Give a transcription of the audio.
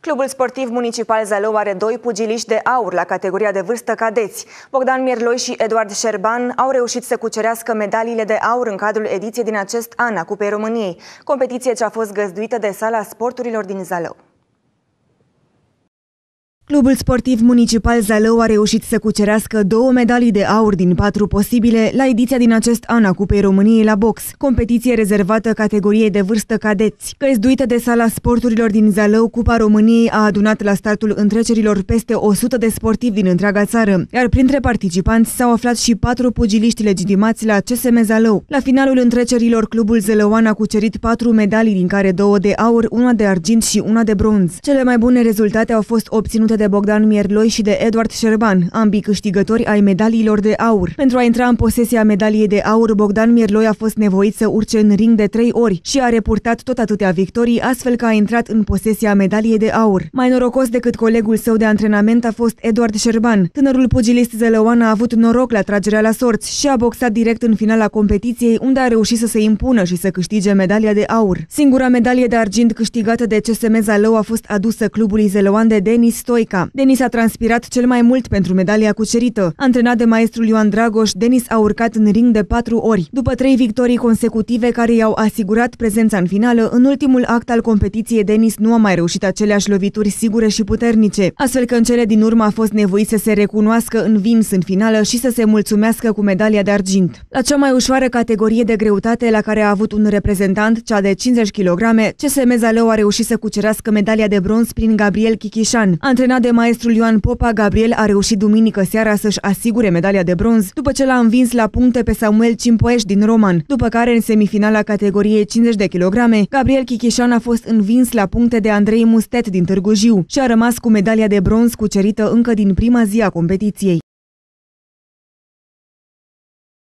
Clubul sportiv municipal Zalău are doi pugiliști de aur la categoria de vârstă cadeți. Bogdan Mierloi și Eduard Șerban au reușit să cucerească medaliile de aur în cadrul ediției din acest an a Cupei României, competiție ce a fost găzduită de Sala Sporturilor din Zalău. Clubul sportiv municipal Zalău a reușit să cucerească două medalii de aur din patru posibile la ediția din acest an a Cupei României la box, competiție rezervată categoriei de vârstă cadeți. Găzduită de sala sporturilor din Zalău, Cupa României a adunat la startul întrecerilor peste 100 de sportivi din întreaga țară, iar printre participanți s-au aflat și patru pugiliști legitimați la CSM Zalău. La finalul întrecerilor, clubul zălăuan a cucerit patru medalii, din care două de aur, una de argint și una de bronz. Cele mai bune rezultate au fost obținute de Bogdan Mierloi și de Eduard Șerban, ambii câștigători ai medaliilor de aur. Pentru a intra în posesia medaliei de aur, Bogdan Mierloi a fost nevoit să urce în ring de trei ori și a repurtat tot atâtea victorii, astfel că a intrat în posesia medaliei de aur. Mai norocos decât colegul său de antrenament a fost Eduard Șerban. Tânărul pugilist zălăoan a avut noroc la tragerea la sorți și a boxat direct în finala competiției, unde a reușit să se impună și să câștige medalia de aur. Singura medalie de argint câștigată de CSM Zalău a fost adusă clubului zălăoan de Denis Stoic, America. Denis a transpirat cel mai mult pentru medalia cucerită. Antrenat de maestrul Ioan Dragoș, Denis a urcat în ring de patru ori. După trei victorii consecutive care i-au asigurat prezența în finală, în ultimul act al competiției, Denis nu a mai reușit aceleași lovituri sigure și puternice. Astfel că în cele din urmă a fost nevoit să se recunoască învins în finală și să se mulțumească cu medalia de argint. La cea mai ușoară categorie de greutate la care a avut un reprezentant, cea de 50 kg, CSM Zaleu a reușit să cucerească medalia de bronz prin Gabriel Chichișan. Antrenat Condamnat de maestrul Ioan Popa, Gabriel a reușit duminică seara să-și asigure medalia de bronz după ce l-a învins la puncte pe Samuel Cimpoeș din Roman, după care în semifinala categoriei 50 de kilograme, Gabriel Chichișan a fost învins la puncte de Andrei Mustet din Târgu Jiu și a rămas cu medalia de bronz cucerită încă din prima zi a competiției.